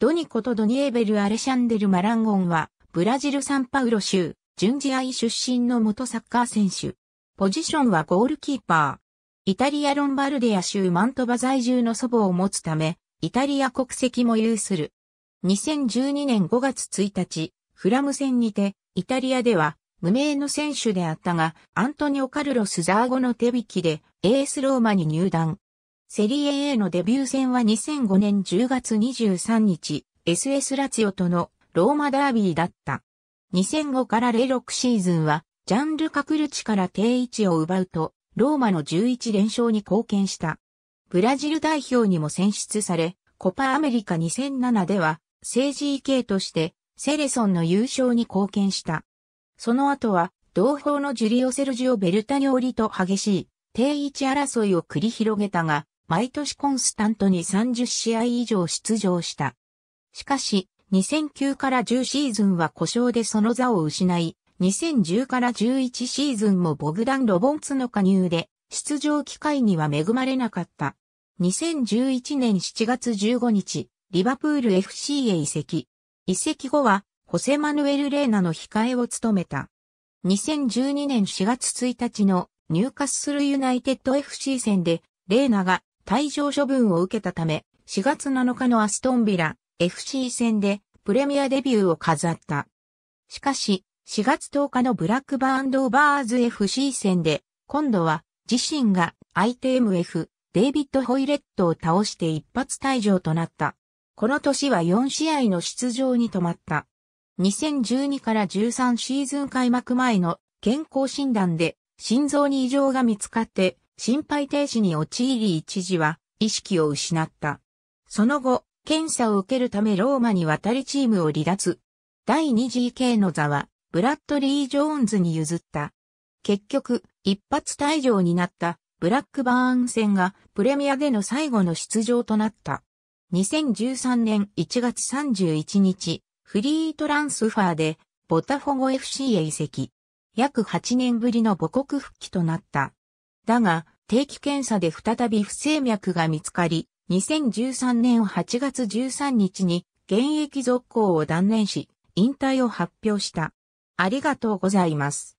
ドニコとドニエベル・アレシャンデル・マランゴンは、ブラジル・サンパウロ州、順次愛出身の元サッカー選手。ポジションはゴールキーパー。イタリア・ロンバルデア州マントバ在住の祖母を持つため、イタリア国籍も有する。2012年5月1日、フラム戦にて、イタリアでは、無名の選手であったが、アントニオ・カルロス・ザーゴの手引きで、エース・ローマに入団。セリエ A のデビュー戦は2005年10月23日、SS ラツィオとのローマダービーだった。2005から06シーズンは、ジャンル・カクルチから定位置を奪うと、ローマの11連勝に貢献した。ブラジル代表にも選出され、コパアメリカ2007では、政治位系として、セレソンの優勝に貢献した。その後は、同胞のジュリオ・セルジオ・ベルタニオリと激しい、定位置争いを繰り広げたが、毎年コンスタントに30試合以上出場した。しかし、2009から10シーズンは故障でその座を失い、2010から11シーズンもボグダン・ロボンツの加入で、出場機会には恵まれなかった。2011年7月15日、リバプール FC へ移籍。移籍後は、ホセマヌエル・レーナの控えを務めた。2012年4月1日のニューカッスルユナイテッド FC 戦で、レーナが退場処分を受けたため、4月7日のアストンビラ FC 戦でプレミアデビューを飾った。しかし、4月10日のブラックバーンドーバーズ FC 戦で、今度は自身が相手 m f デイビッド・ホイレットを倒して一発退場となった。この年は4試合の出場に止まった。2012から13シーズン開幕前の健康診断で心臓に異常が見つかって心肺停止に陥り一時は意識を失った。その後、検査を受けるためローマに渡りチームを離脱。第 2GK の座は、ブラッドリー・ジョーンズに譲った。結局、一発退場になったブラックバーン戦がプレミアでの最後の出場となった。2013年1月31日、フリートランスファーでボタフォゴ FC へ移籍。約8年ぶりの母国復帰となった。だが、定期検査で再び不整脈が見つかり、2013年8月13日に現役続行を断念し、引退を発表した。ありがとうございます。